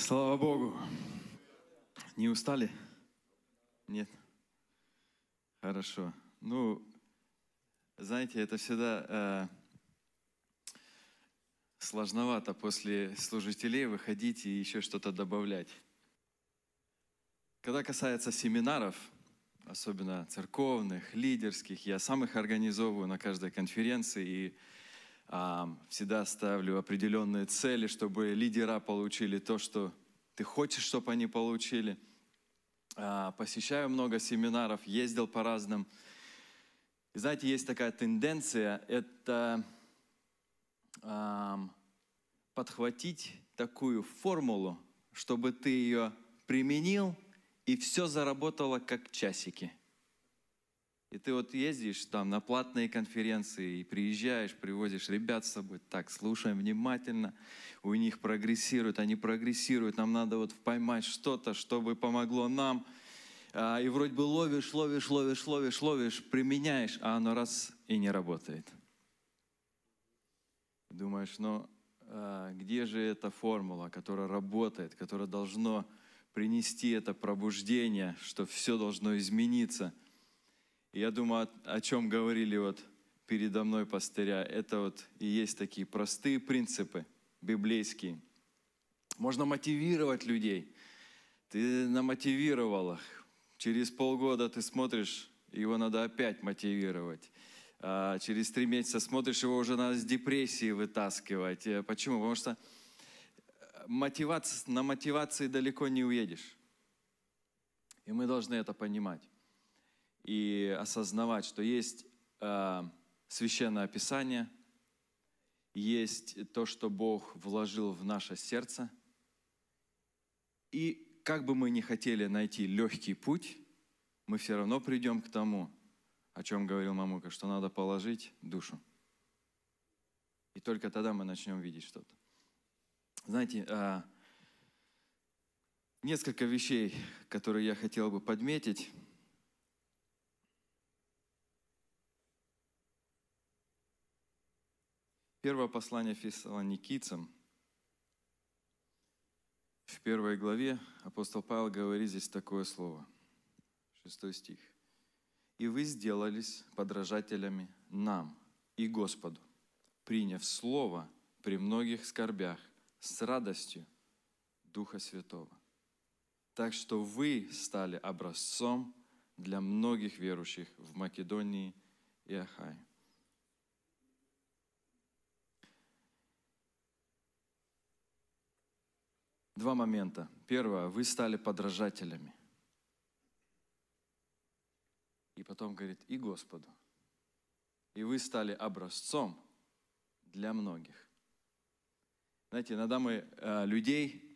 Слава Богу! Не устали? Нет? Хорошо. Ну, знаете, это всегда э, сложновато после служителей выходить и еще что-то добавлять. Когда касается семинаров, особенно церковных, лидерских, я сам их организовываю на каждой конференции и а, всегда ставлю определенные цели, чтобы лидера получили то, что ты хочешь, чтобы они получили. А, посещаю много семинаров, ездил по разным. И знаете, есть такая тенденция, это подхватить такую формулу, чтобы ты ее применил, и все заработало как часики – и ты вот ездишь там на платные конференции и приезжаешь, привозишь ребят с собой, так, слушаем внимательно, у них прогрессируют, они прогрессируют, нам надо вот поймать что-то, чтобы помогло нам. А, и вроде бы ловишь, ловишь, ловишь, ловишь, ловишь, применяешь, а оно раз и не работает. Думаешь, ну а, где же эта формула, которая работает, которая должно принести это пробуждение, что все должно измениться – я думаю, о, чем говорили вот передо мной пастыря, это вот и есть такие простые принципы библейские. Можно мотивировать людей. Ты намотивировал их. Через полгода ты смотришь, его надо опять мотивировать. А через три месяца смотришь, его уже надо с депрессии вытаскивать. Э, почему? Потому что э, мотивация, на мотивации далеко не уедешь. И мы должны это понимать и осознавать, что есть э, священное Писание, есть то, что Бог вложил в наше сердце. И как бы мы ни хотели найти легкий путь, мы все равно придем к тому, о чем говорил Мамука, что надо положить душу. И только тогда мы начнем видеть что-то. Знаете, э, несколько вещей, которые я хотел бы подметить. Первое послание фессалоникийцам, в первой главе апостол Павел говорит здесь такое слово, шестой стих. «И вы сделались подражателями нам и Господу, приняв Слово при многих скорбях с радостью Духа Святого. Так что вы стали образцом для многих верующих в Македонии и Ахае. Два момента. Первое, вы стали подражателями. И потом говорит, и Господу. И вы стали образцом для многих. Знаете, иногда мы э, людей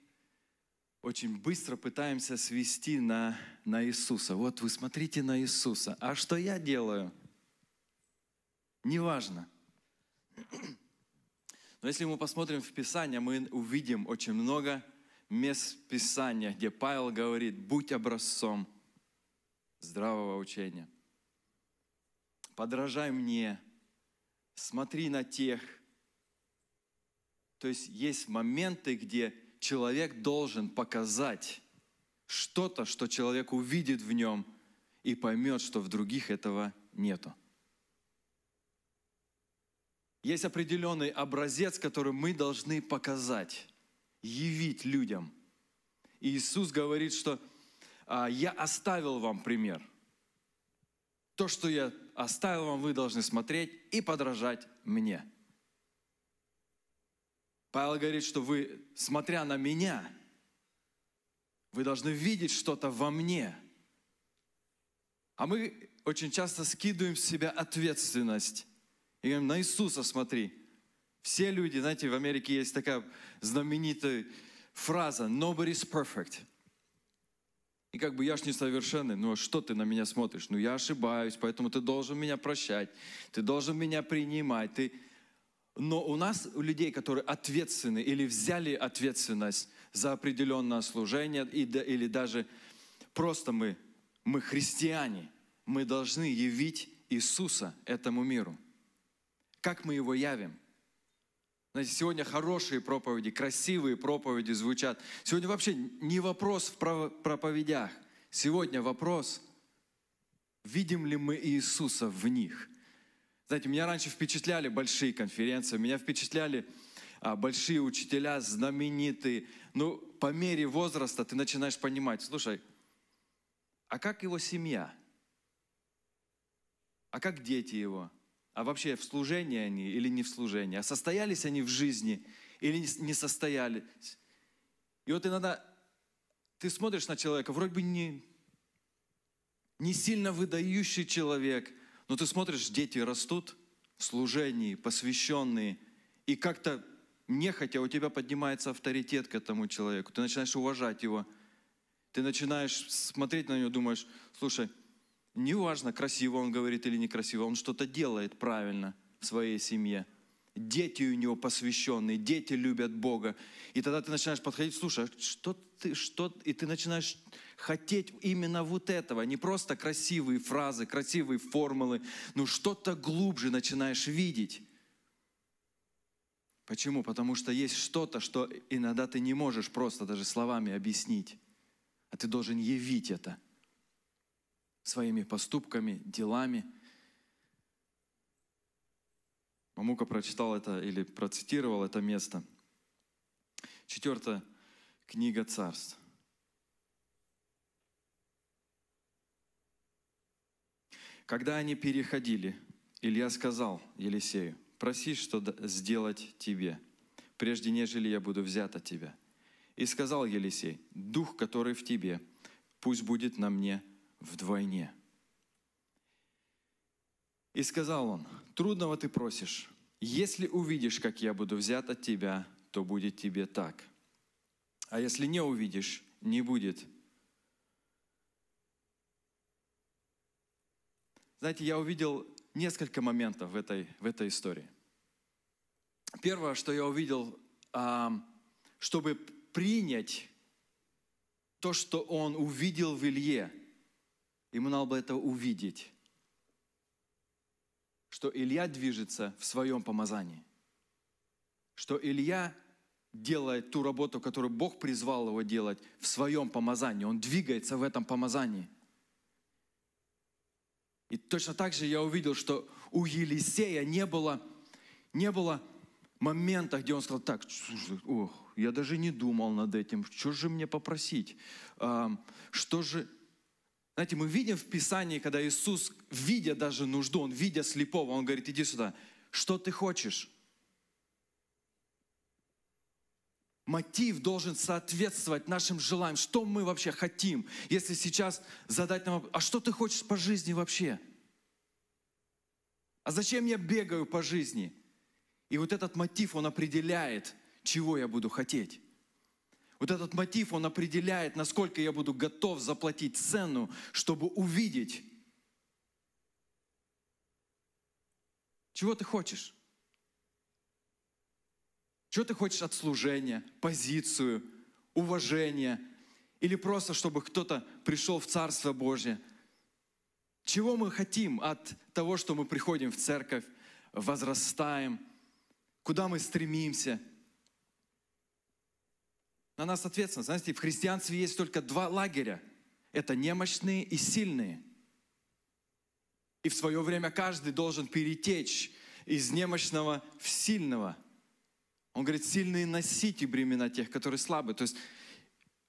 очень быстро пытаемся свести на, на Иисуса. Вот вы смотрите на Иисуса. А что я делаю? Неважно. Но если мы посмотрим в Писание, мы увидим очень много мест Писания, где Павел говорит, будь образцом здравого учения. Подражай мне, смотри на тех. То есть есть моменты, где человек должен показать что-то, что человек увидит в нем и поймет, что в других этого нету. Есть определенный образец, который мы должны показать явить людям. И Иисус говорит, что «А, «я оставил вам пример». То, что я оставил вам, вы должны смотреть и подражать мне. Павел говорит, что вы, смотря на меня, вы должны видеть что-то во мне. А мы очень часто скидываем в себя ответственность и говорим, на Иисуса смотри, все люди, знаете, в Америке есть такая знаменитая фраза «Nobody's perfect». И как бы я ж несовершенный, ну а что ты на меня смотришь? Ну я ошибаюсь, поэтому ты должен меня прощать, ты должен меня принимать. Ты... Но у нас, у людей, которые ответственны или взяли ответственность за определенное служение, или даже просто мы, мы христиане, мы должны явить Иисуса этому миру. Как мы его явим? Знаете, сегодня хорошие проповеди, красивые проповеди звучат. Сегодня вообще не вопрос в проповедях. Сегодня вопрос, видим ли мы Иисуса в них. Знаете, меня раньше впечатляли большие конференции, меня впечатляли а, большие учителя, знаменитые. Ну, по мере возраста ты начинаешь понимать, слушай, а как его семья? А как дети его? а вообще в служении они или не в служении, а состоялись они в жизни или не состоялись. И вот иногда ты смотришь на человека, вроде бы не, не сильно выдающий человек, но ты смотришь, дети растут в служении, посвященные, и как-то нехотя у тебя поднимается авторитет к этому человеку, ты начинаешь уважать его, ты начинаешь смотреть на него, думаешь, слушай, Неважно, красиво он говорит или некрасиво, он что-то делает правильно в своей семье. Дети у него посвященные, дети любят Бога. И тогда ты начинаешь подходить, слушай, а что ты, что... И ты начинаешь хотеть именно вот этого, а не просто красивые фразы, красивые формулы, но ну, что-то глубже начинаешь видеть. Почему? Потому что есть что-то, что иногда ты не можешь просто даже словами объяснить, а ты должен явить это – своими поступками, делами. Мамука прочитал это или процитировал это место. Четвертая Книга царств. Когда они переходили, Илья сказал Елисею, проси, что сделать тебе, прежде нежели я буду взят от тебя. И сказал Елисей, дух, который в тебе, пусть будет на мне – вдвойне. И сказал он, трудного ты просишь, если увидишь, как я буду взят от тебя, то будет тебе так. А если не увидишь, не будет. Знаете, я увидел несколько моментов в этой, в этой истории. Первое, что я увидел, а, чтобы принять то, что он увидел в Илье – Ему надо было это увидеть, что Илья движется в своем помазании, что Илья делает ту работу, которую Бог призвал его делать в своем помазании. Он двигается в этом помазании. И точно так же я увидел, что у Елисея не было, не было момента, где он сказал, так, слушай, ох, я даже не думал над этим, что же мне попросить, а, что же, знаете, мы видим в Писании, когда Иисус, видя даже нужду, Он видя слепого, Он говорит, иди сюда, что ты хочешь? Мотив должен соответствовать нашим желаниям, что мы вообще хотим. Если сейчас задать нам вопрос, а что ты хочешь по жизни вообще? А зачем я бегаю по жизни? И вот этот мотив, он определяет, чего я буду хотеть. Вот этот мотив, он определяет, насколько я буду готов заплатить цену, чтобы увидеть. Чего ты хочешь? Чего ты хочешь от служения, позицию, уважения? Или просто, чтобы кто-то пришел в Царство Божье? Чего мы хотим от того, что мы приходим в церковь, возрастаем, куда мы стремимся – на нас ответственность. Знаете, в христианстве есть только два лагеря. Это немощные и сильные. И в свое время каждый должен перетечь из немощного в сильного. Он говорит, сильные носите бремена тех, которые слабы. То есть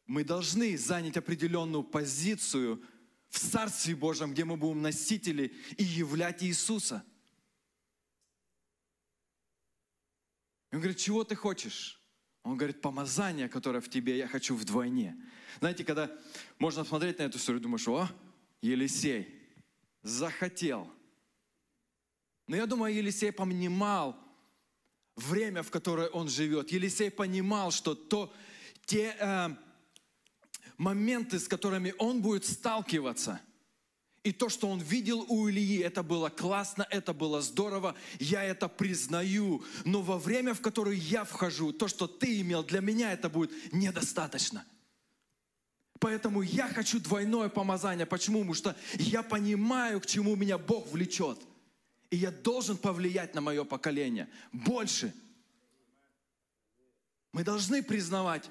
мы должны занять определенную позицию в Царстве Божьем, где мы будем носители и являть Иисуса. он говорит, чего ты хочешь? Он говорит, помазание, которое в тебе, я хочу вдвойне. Знаете, когда можно смотреть на эту историю, думаешь, о, Елисей захотел. Но я думаю, Елисей понимал время, в которое он живет. Елисей понимал, что то, те э, моменты, с которыми он будет сталкиваться – и то, что он видел у Ильи, это было классно, это было здорово, я это признаю. Но во время, в которое я вхожу, то, что ты имел, для меня это будет недостаточно. Поэтому я хочу двойное помазание. Почему? Потому что я понимаю, к чему меня Бог влечет. И я должен повлиять на мое поколение больше. Мы должны признавать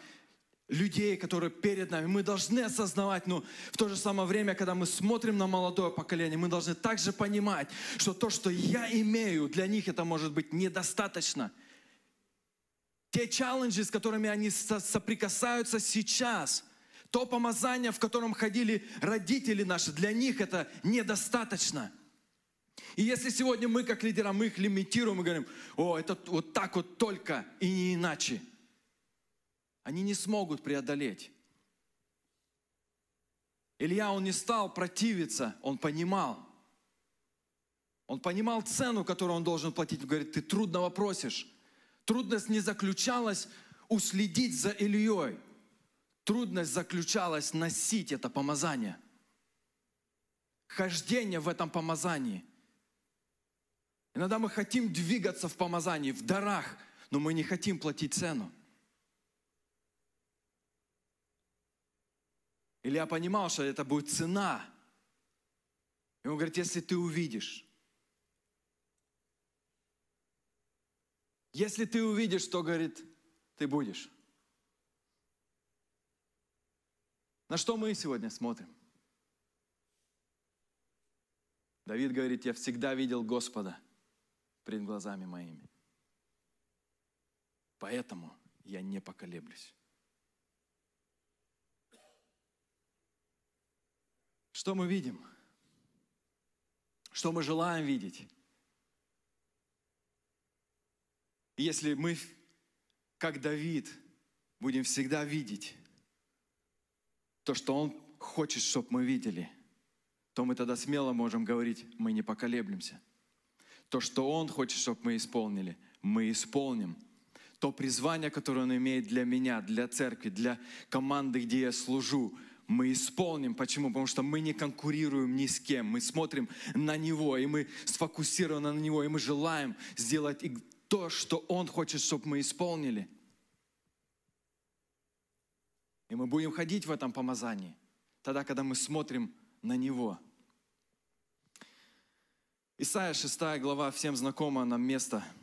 людей, которые перед нами. Мы должны осознавать, но в то же самое время, когда мы смотрим на молодое поколение, мы должны также понимать, что то, что я имею, для них это может быть недостаточно. Те челленджи, с которыми они соприкасаются сейчас, то помазание, в котором ходили родители наши, для них это недостаточно. И если сегодня мы, как лидера, мы их лимитируем и говорим, о, это вот так вот только и не иначе – они не смогут преодолеть. Илья, он не стал противиться, он понимал. Он понимал цену, которую он должен платить. Он говорит, ты трудного просишь. Трудность не заключалась уследить за Ильей. Трудность заключалась носить это помазание. Хождение в этом помазании. Иногда мы хотим двигаться в помазании, в дарах, но мы не хотим платить цену. или я понимал, что это будет цена. И он говорит, если ты увидишь, если ты увидишь, то, говорит, ты будешь. На что мы сегодня смотрим? Давид говорит, я всегда видел Господа пред глазами моими. Поэтому я не поколеблюсь. Что мы видим? Что мы желаем видеть? если мы, как Давид, будем всегда видеть то, что он хочет, чтобы мы видели, то мы тогда смело можем говорить, мы не поколеблемся. То, что он хочет, чтобы мы исполнили, мы исполним. То призвание, которое он имеет для меня, для церкви, для команды, где я служу – мы исполним. Почему? Потому что мы не конкурируем ни с кем. Мы смотрим на Него, и мы сфокусированы на Него, и мы желаем сделать то, что Он хочет, чтобы мы исполнили. И мы будем ходить в этом помазании, тогда, когда мы смотрим на Него. Исайя 6 глава, всем знакомо нам место –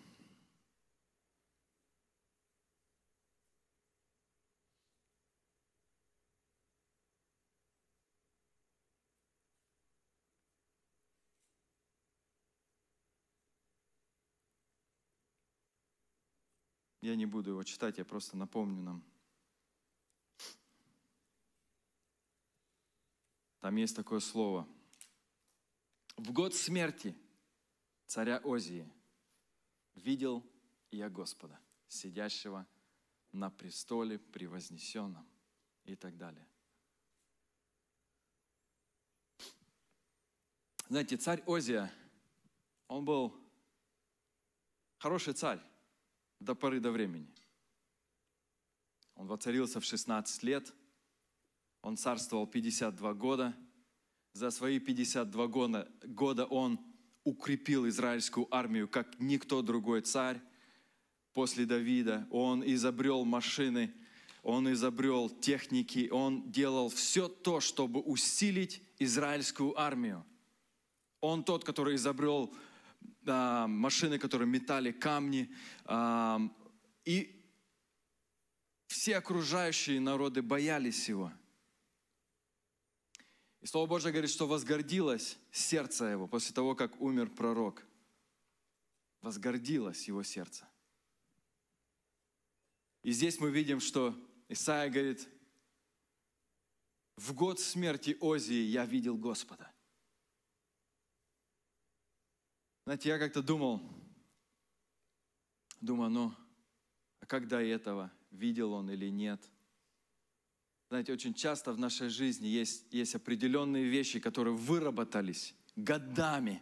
Я не буду его читать, я просто напомню нам. Там есть такое слово. В год смерти царя Озии видел я Господа, сидящего на престоле превознесенном и так далее. Знаете, царь Озия, он был хороший царь до поры до времени. Он воцарился в 16 лет, он царствовал 52 года. За свои 52 года, года он укрепил израильскую армию, как никто другой царь после Давида. Он изобрел машины, он изобрел техники, он делал все то, чтобы усилить израильскую армию. Он тот, который изобрел э, машины, которые метали камни. А, и все окружающие народы боялись его. И Слово Божье говорит, что возгордилось сердце его после того, как умер пророк. Возгордилось его сердце. И здесь мы видим, что Исаия говорит, в год смерти Озии я видел Господа – знаете, я как-то думал, думаю, ну, а как до этого? Видел он или нет? Знаете, очень часто в нашей жизни есть, есть определенные вещи, которые выработались годами.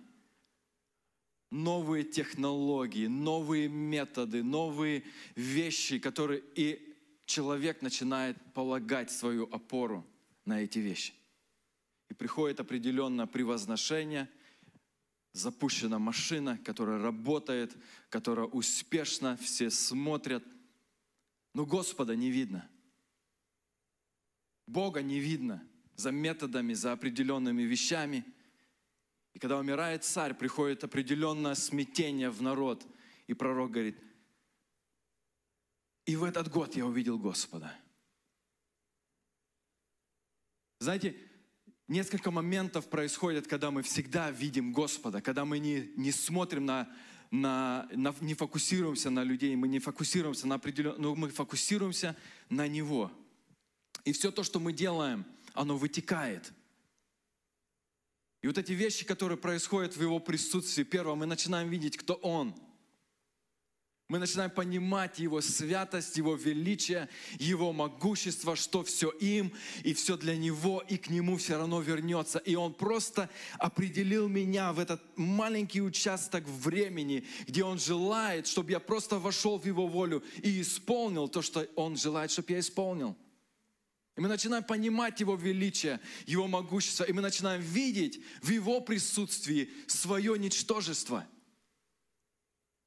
Новые технологии, новые методы, новые вещи, которые и человек начинает полагать свою опору на эти вещи. И приходит определенное превозношение – запущена машина, которая работает, которая успешна, все смотрят, но Господа не видно. Бога не видно за методами, за определенными вещами. И когда умирает царь, приходит определенное смятение в народ. И пророк говорит, и в этот год я увидел Господа. Знаете, несколько моментов происходит, когда мы всегда видим Господа, когда мы не, не смотрим на, на, на, не фокусируемся на людей, мы не фокусируемся на определенном, но ну, мы фокусируемся на Него. И все то, что мы делаем, оно вытекает. И вот эти вещи, которые происходят в Его присутствии, первое, мы начинаем видеть, кто Он – мы начинаем понимать Его святость, Его величие, Его могущество, что все им и все для Него, и к Нему все равно вернется. И Он просто определил меня в этот маленький участок времени, где Он желает, чтобы я просто вошел в Его волю и исполнил то, что Он желает, чтобы я исполнил. И мы начинаем понимать Его величие, Его могущество, и мы начинаем видеть в Его присутствии свое ничтожество –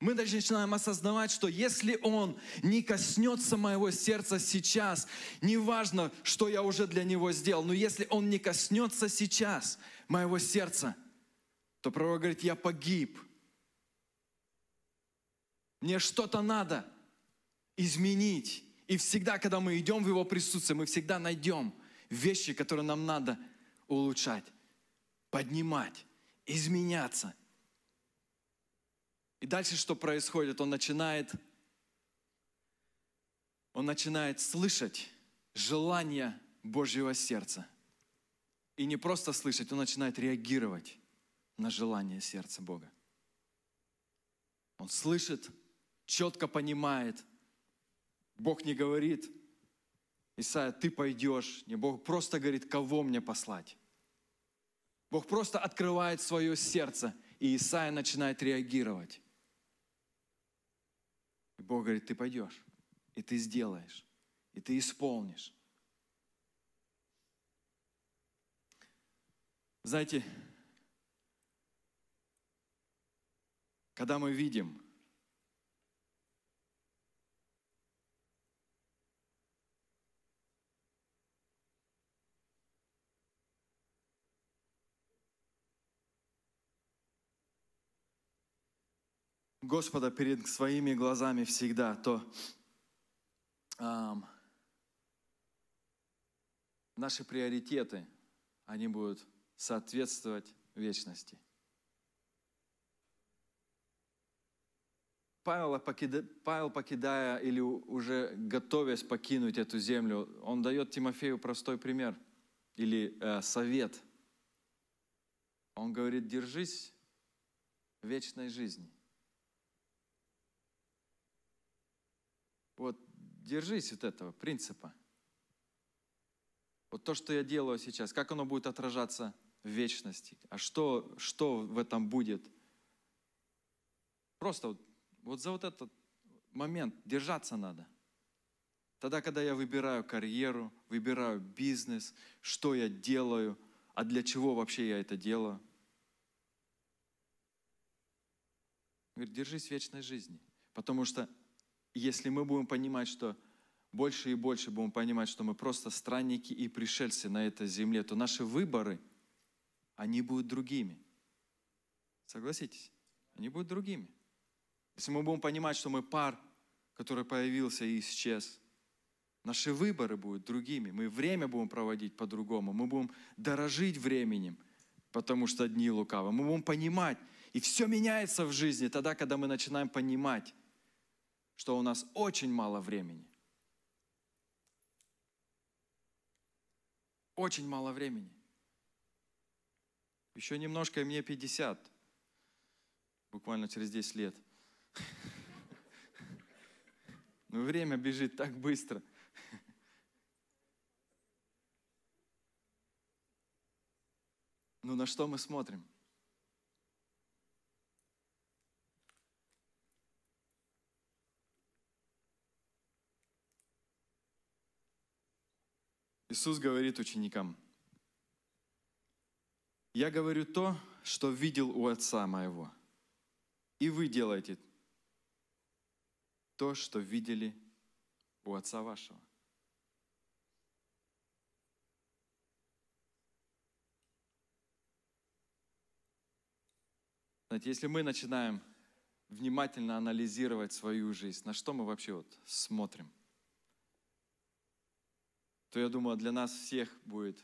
мы даже начинаем осознавать, что если Он не коснется моего сердца сейчас, неважно, что я уже для Него сделал, но если Он не коснется сейчас моего сердца, то пророк говорит, я погиб. Мне что-то надо изменить. И всегда, когда мы идем в Его присутствие, мы всегда найдем вещи, которые нам надо улучшать, поднимать, изменяться – и дальше что происходит? Он начинает, он начинает слышать желание Божьего сердца. И не просто слышать, он начинает реагировать на желание сердца Бога. Он слышит, четко понимает, Бог не говорит, Исаия, ты пойдешь. Не Бог просто говорит, кого мне послать. Бог просто открывает свое сердце, и Исаия начинает реагировать. И Бог говорит, ты пойдешь, и ты сделаешь, и ты исполнишь. Знаете, когда мы видим, Господа перед своими глазами всегда, то эм, наши приоритеты, они будут соответствовать вечности. Павел, покида... Павел, покидая или уже готовясь покинуть эту землю, он дает Тимофею простой пример или э, совет. Он говорит, держись вечной жизни – держись вот этого принципа. Вот то, что я делаю сейчас, как оно будет отражаться в вечности, а что, что в этом будет. Просто вот, вот за вот этот момент держаться надо. Тогда, когда я выбираю карьеру, выбираю бизнес, что я делаю, а для чего вообще я это делаю. Говорит, держись вечной жизни, потому что если мы будем понимать, что больше и больше будем понимать, что мы просто странники и пришельцы на этой земле, то наши выборы, они будут другими. Согласитесь? Они будут другими. Если мы будем понимать, что мы пар, который появился и исчез, наши выборы будут другими. Мы время будем проводить по-другому. Мы будем дорожить временем, потому что дни лукавы. Мы будем понимать. И все меняется в жизни тогда, когда мы начинаем понимать, что у нас очень мало времени. Очень мало времени. Еще немножко, и мне 50. Буквально через 10 лет. Ну время бежит так быстро. Ну на что мы смотрим? Иисус говорит ученикам, «Я говорю то, что видел у Отца моего, и вы делаете то, что видели у Отца вашего». Знаете, если мы начинаем внимательно анализировать свою жизнь, на что мы вообще вот смотрим – то я думаю, для нас всех будет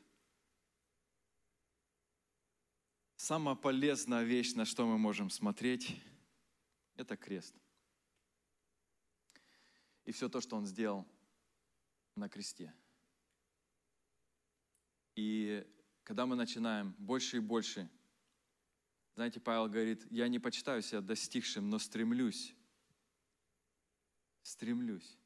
самая полезная вещь, на что мы можем смотреть, это крест. И все то, что он сделал на кресте. И когда мы начинаем больше и больше, знаете, Павел говорит, я не почитаю себя достигшим, но стремлюсь, стремлюсь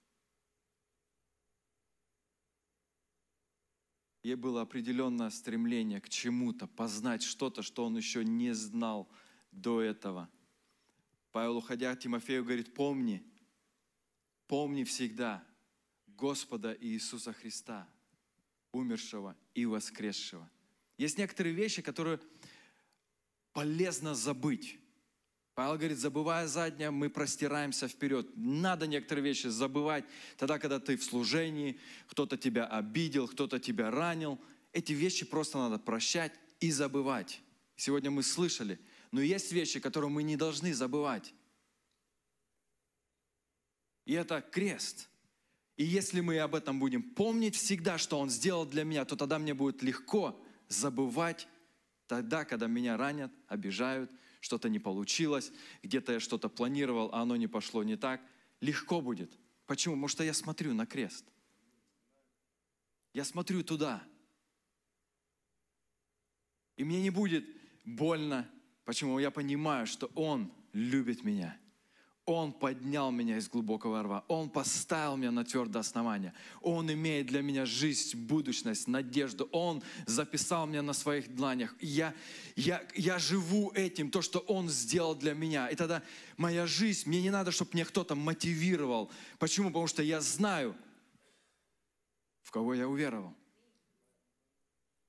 ей было определенное стремление к чему-то, познать что-то, что он еще не знал до этого. Павел, уходя, Тимофею говорит, помни, помни всегда Господа Иисуса Христа, умершего и воскресшего. Есть некоторые вещи, которые полезно забыть. Павел говорит, забывая заднее, мы простираемся вперед. Надо некоторые вещи забывать. Тогда, когда ты в служении, кто-то тебя обидел, кто-то тебя ранил. Эти вещи просто надо прощать и забывать. Сегодня мы слышали. Но есть вещи, которые мы не должны забывать. И это крест. И если мы об этом будем помнить всегда, что Он сделал для меня, то тогда мне будет легко забывать тогда, когда меня ранят, обижают – что-то не получилось, где-то я что-то планировал, а оно не пошло не так. Легко будет. Почему? Потому что а я смотрю на крест. Я смотрю туда. И мне не будет больно. Почему? Я понимаю, что Он любит меня. Он поднял меня из глубокого рва. Он поставил меня на твердое основание. Он имеет для меня жизнь, будущность, надежду. Он записал меня на своих дланях. Я, я, я живу этим, то, что Он сделал для меня. И тогда моя жизнь, мне не надо, чтобы мне кто-то мотивировал. Почему? Потому что я знаю, в кого я уверовал.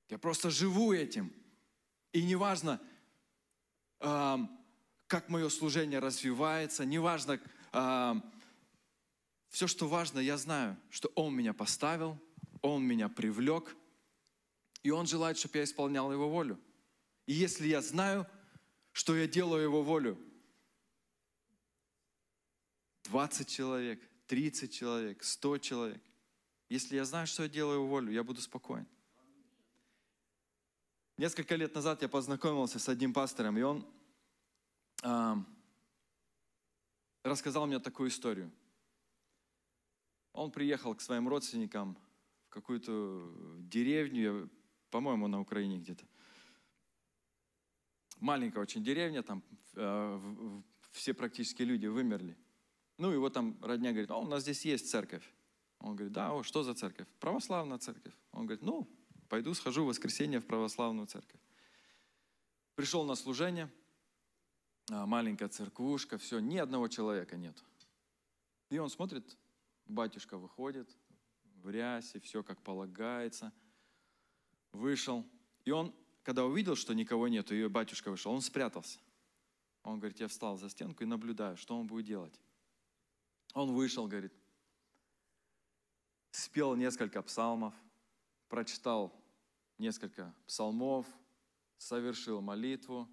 Я просто живу этим. И неважно, эм, как мое служение развивается, неважно, э, а, все, что важно, я знаю, что Он меня поставил, Он меня привлек, и Он желает, чтобы я исполнял Его волю. И если я знаю, что я делаю Его волю, 20 человек, 30 человек, 100 человек, если я знаю, что я делаю Его волю, я буду спокоен. Несколько лет назад я познакомился с одним пастором, и он рассказал мне такую историю. Он приехал к своим родственникам в какую-то деревню, по-моему, на Украине где-то. Маленькая очень деревня, там э, все практически люди вымерли. Ну, его там родня говорит, а у нас здесь есть церковь. Он говорит, да, о, а что за церковь? Православная церковь. Он говорит, ну, пойду схожу в воскресенье в православную церковь. Пришел на служение – а, маленькая церквушка, все, ни одного человека нет. И он смотрит, батюшка выходит в рясе, все как полагается, вышел. И он, когда увидел, что никого нет, и батюшка вышел, он спрятался. Он говорит, я встал за стенку и наблюдаю, что он будет делать. Он вышел, говорит, спел несколько псалмов, прочитал несколько псалмов, совершил молитву,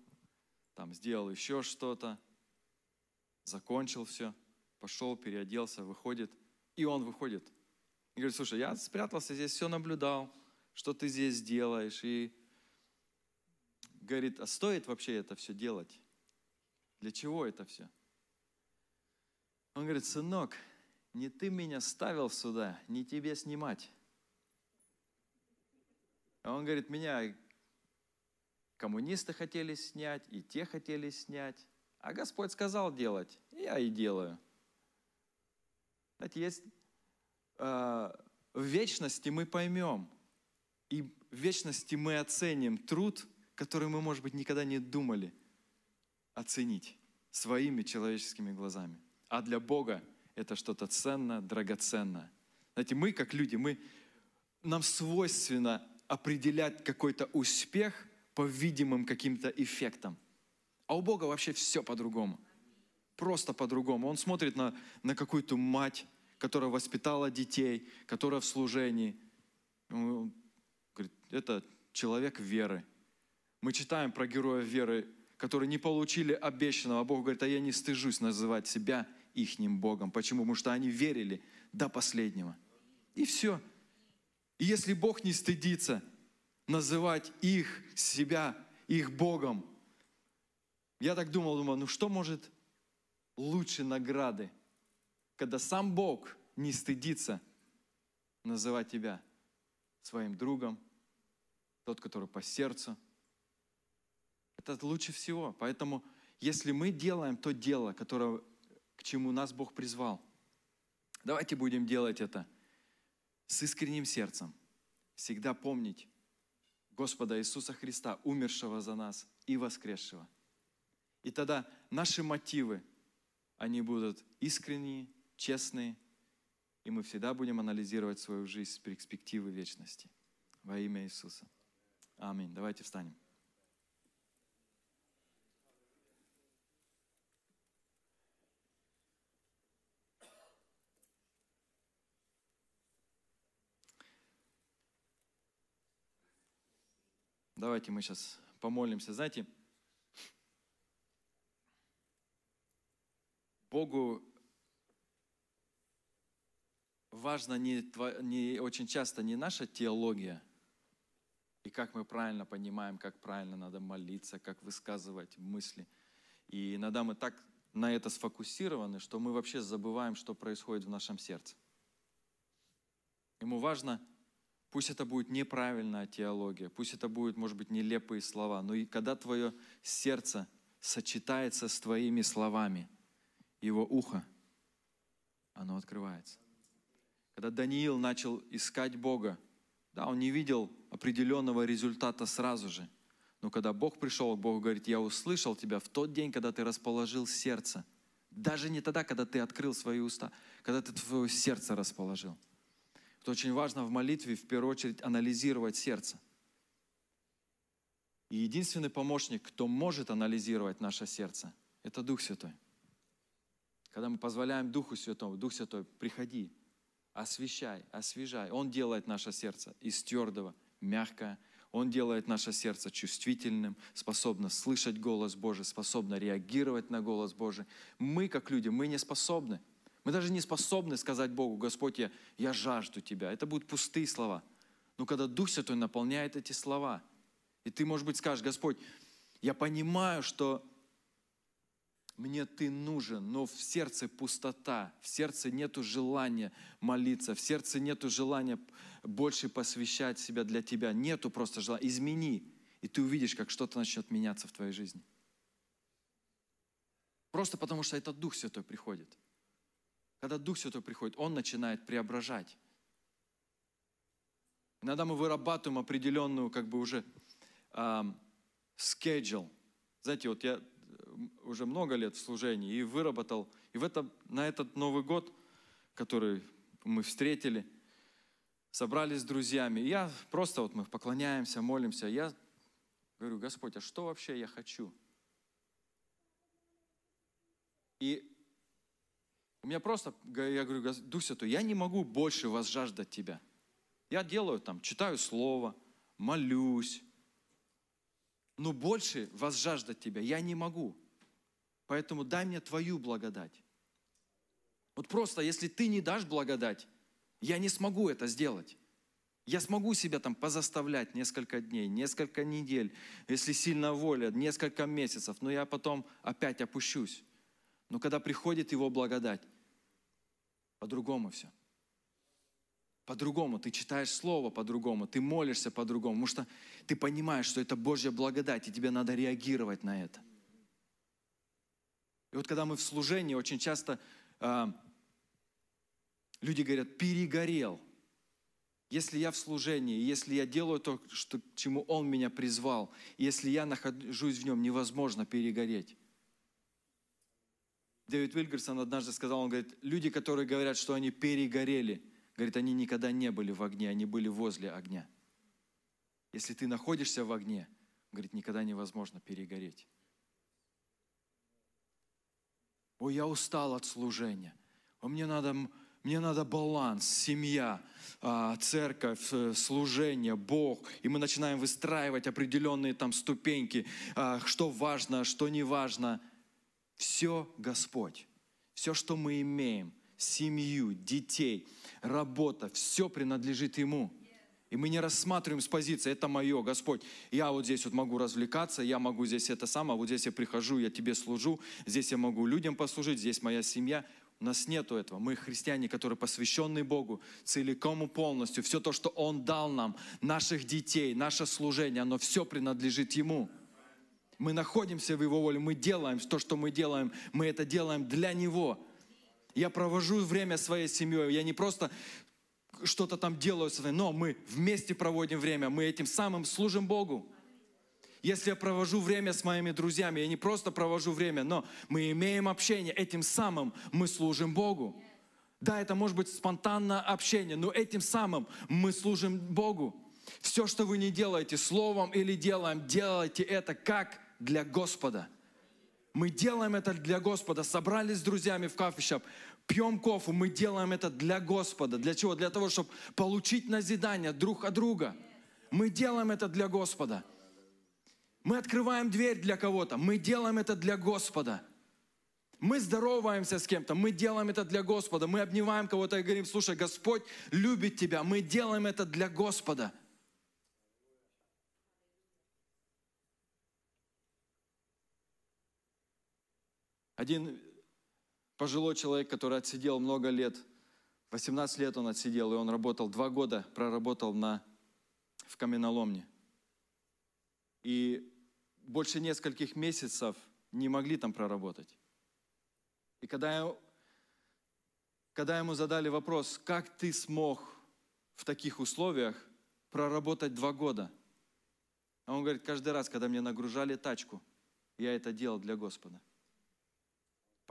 там сделал еще что-то, закончил все, пошел, переоделся, выходит, и он выходит. И говорит, слушай, я спрятался здесь, все наблюдал, что ты здесь делаешь, и говорит, а стоит вообще это все делать? Для чего это все? Он говорит, сынок, не ты меня ставил сюда, не тебе снимать. А он говорит, меня Коммунисты хотели снять, и те хотели снять. А Господь сказал делать, и я и делаю. Знаете, есть, э, в вечности мы поймем, и в вечности мы оценим труд, который мы, может быть, никогда не думали оценить своими человеческими глазами. А для Бога это что-то ценное, драгоценное. Знаете, мы как люди, мы, нам свойственно определять какой-то успех – по видимым каким-то эффектам. А у Бога вообще все по-другому. Просто по-другому. Он смотрит на, на какую-то мать, которая воспитала детей, которая в служении. Он говорит, это человек веры. Мы читаем про героев веры, которые не получили обещанного. А Бог говорит, а я не стыжусь называть себя ихним Богом. Почему? Потому что они верили до последнего. И все. И если Бог не стыдится, называть их, себя, их Богом. Я так думал, думаю, ну что может лучше награды, когда сам Бог не стыдится называть тебя своим другом, тот, который по сердцу. Это лучше всего. Поэтому, если мы делаем то дело, которое, к чему нас Бог призвал, давайте будем делать это с искренним сердцем. Всегда помнить, Господа Иисуса Христа, умершего за нас и воскресшего. И тогда наши мотивы, они будут искренние, честные, и мы всегда будем анализировать свою жизнь с перспективы вечности. Во имя Иисуса. Аминь. Давайте встанем. Давайте мы сейчас помолимся. Знаете, Богу важно не, не очень часто не наша теология и как мы правильно понимаем, как правильно надо молиться, как высказывать мысли. И иногда мы так на это сфокусированы, что мы вообще забываем, что происходит в нашем сердце. Ему важно Пусть это будет неправильная теология, пусть это будут, может быть, нелепые слова, но и когда твое сердце сочетается с твоими словами, его ухо, оно открывается. Когда Даниил начал искать Бога, да, он не видел определенного результата сразу же. Но когда Бог пришел Бог говорит, я услышал тебя в тот день, когда ты расположил сердце. Даже не тогда, когда ты открыл свои уста, когда ты твое сердце расположил – это очень важно в молитве, в первую очередь, анализировать сердце. И единственный помощник, кто может анализировать наше сердце, это Дух Святой. Когда мы позволяем Духу Святому, Дух Святой, приходи, освещай, освежай. Он делает наше сердце из твердого, мягкое. Он делает наше сердце чувствительным, способно слышать голос Божий, способно реагировать на голос Божий. Мы, как люди, мы не способны – мы даже не способны сказать Богу, Господь, я, я жажду Тебя. Это будут пустые слова. Но когда Дух Святой наполняет эти слова, и ты, может быть, скажешь, Господь, я понимаю, что мне ты нужен, но в сердце пустота, в сердце нету желания молиться, в сердце нету желания больше посвящать себя для тебя, нету просто желания. Измени, и ты увидишь, как что-то начнет меняться в твоей жизни. Просто потому, что этот Дух Святой приходит – когда Дух Святой приходит, Он начинает преображать. Иногда мы вырабатываем определенную как бы уже schedule. Знаете, вот я уже много лет в служении и выработал, и в это, на этот Новый год, который мы встретили, собрались с друзьями, и я просто вот мы поклоняемся, молимся, я говорю, Господь, а что вообще я хочу? И меня просто, я говорю, Дух Святой, я не могу больше вас жаждать Тебя. Я делаю там, читаю Слово, молюсь, но больше вас жаждать Тебя я не могу. Поэтому дай мне Твою благодать. Вот просто, если Ты не дашь благодать, я не смогу это сделать. Я смогу себя там позаставлять несколько дней, несколько недель, если сильно воля, несколько месяцев, но я потом опять опущусь. Но когда приходит Его благодать, по-другому все. По-другому. Ты читаешь Слово по-другому, ты молишься по-другому, потому что ты понимаешь, что это Божья благодать, и тебе надо реагировать на это. И вот когда мы в служении, очень часто э, люди говорят, перегорел. Если я в служении, если я делаю то, что, чему Он меня призвал, если я нахожусь в нем, невозможно перегореть. Дэвид Вильгерсон однажды сказал, он говорит, люди, которые говорят, что они перегорели, говорит, они никогда не были в огне, они были возле огня. Если ты находишься в огне, говорит, никогда невозможно перегореть. Ой, я устал от служения. О, мне надо, мне надо баланс, семья, а, церковь, э, служение, Бог. И мы начинаем выстраивать определенные там ступеньки, а, что важно, что не важно – все Господь, все, что мы имеем, семью, детей, работа, все принадлежит Ему. И мы не рассматриваем с позиции, это мое, Господь, я вот здесь вот могу развлекаться, я могу здесь это самое, а вот здесь я прихожу, я тебе служу, здесь я могу людям послужить, здесь моя семья. У нас нету этого. Мы христиане, которые посвящены Богу целиком и полностью. Все то, что Он дал нам, наших детей, наше служение, оно все принадлежит Ему мы находимся в Его воле, мы делаем то, что мы делаем, мы это делаем для Него. Я провожу время своей семьей, я не просто что-то там делаю, с но мы вместе проводим время, мы этим самым служим Богу. Если я провожу время с моими друзьями, я не просто провожу время, но мы имеем общение, этим самым мы служим Богу. Да, это может быть спонтанное общение, но этим самым мы служим Богу. Все, что вы не делаете, словом или делаем, делайте это как для Господа. Мы делаем это для Господа. Собрались с друзьями в кофешап, пьем кофе, мы делаем это для Господа. Для чего? Для того, чтобы получить назидание друг от друга. Мы делаем это для Господа. Мы открываем дверь для кого-то. Мы делаем это для Господа. Мы здороваемся с кем-то, мы делаем это для Господа, мы обнимаем кого-то и говорим, слушай, Господь любит тебя, мы делаем это для Господа. Один пожилой человек, который отсидел много лет, 18 лет он отсидел, и он работал, два года проработал на, в каменоломне. И больше нескольких месяцев не могли там проработать. И когда, когда ему задали вопрос, как ты смог в таких условиях проработать два года, а он говорит, каждый раз, когда мне нагружали тачку, я это делал для Господа –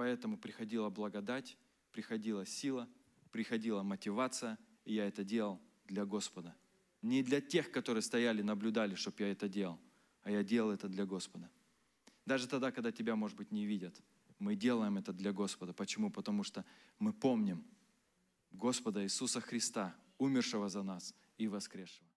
Поэтому приходила благодать, приходила сила, приходила мотивация, и я это делал для Господа. Не для тех, которые стояли, наблюдали, чтобы я это делал, а я делал это для Господа. Даже тогда, когда тебя, может быть, не видят, мы делаем это для Господа. Почему? Потому что мы помним Господа Иисуса Христа, умершего за нас и воскресшего.